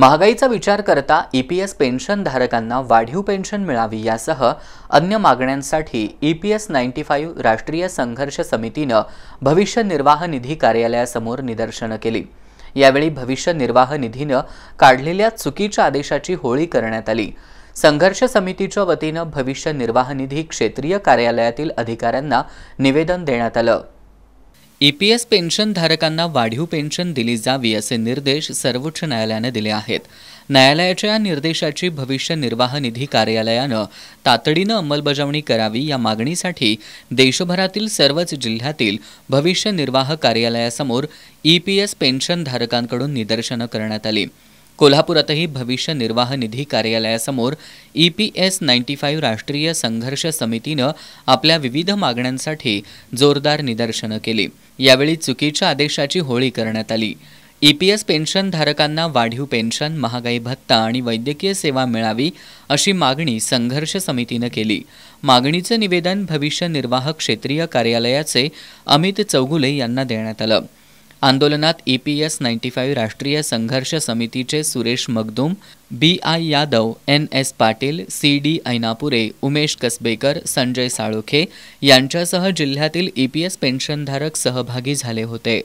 महागाईचा विचार करता ई e पी एस पेन्शनधारकांना वाढीव पेन्शन मिळावी यासह अन्य मागण्यांसाठी E P S ninety five राष्ट्रीय संघर्ष समितीनं भविष्य निर्वाह निधी कार्यालयासमोर निदर्शनं केली यावेळी भविष्य निर्वाह निधीनं काढलेल्या चुकीच्या आदेशाची होळी करण्यात आली संघर्ष समितीच्या वतीनं भविष्य निर्वाह निधी क्षेत्रीय कार्यालयातील अधिकाऱ्यांना निवेदन देण्यात आलं ईपीएस पेन्शनधारकांना वाढीव पेन्शन दिली जावी असे निर्देश सर्वोच्च न्यायालयानं दिले आहेत न्यायालयाच्या या निर्देशाची भविष्य निर्वाह निधी कार्यालयानं तातडीनं अंमलबजावणी करावी या मागणीसाठी देशभरातील सर्वच जिल्ह्यातील भविष्य निर्वाह कार्यालयासमोर ईपीएस पेन्शनधारकांकडून निदर्शनं करण्यात आली कोल्हापुरातही भविष्य निर्वाह निधी कार्यालयासमोर E P S ninety five राष्ट्रीय संघर्ष समितीनं आपल्या विविध मागण्यांसाठी जोरदार निदर्शनं केली यावेळी चुकीच्या आदेशाची होळी करण्यात आली ई पी एस पेन्शनधारकांना वाढीव पेन्शन महागाई भत्ता आणि वैद्यकीय सेवा मिळावी अशी मागणी संघर्ष समितीनं केली मागणीचं निवेदन भविष्य निर्वाह क्षेत्रीय कार्यालयाचे अमित चौगुले यांना देण्यात आलं आंदोलनात E P S ninety five राष्ट्रीय संघर्ष समितीचे Suresh Magdum B I Yadav N S Patil C D Ainapure Umesh Kasbekar Sanjay Salokhe यांच्यासह जिल्ह्यातील ई पी एस पेन्शनधारक सहभागी झाले होते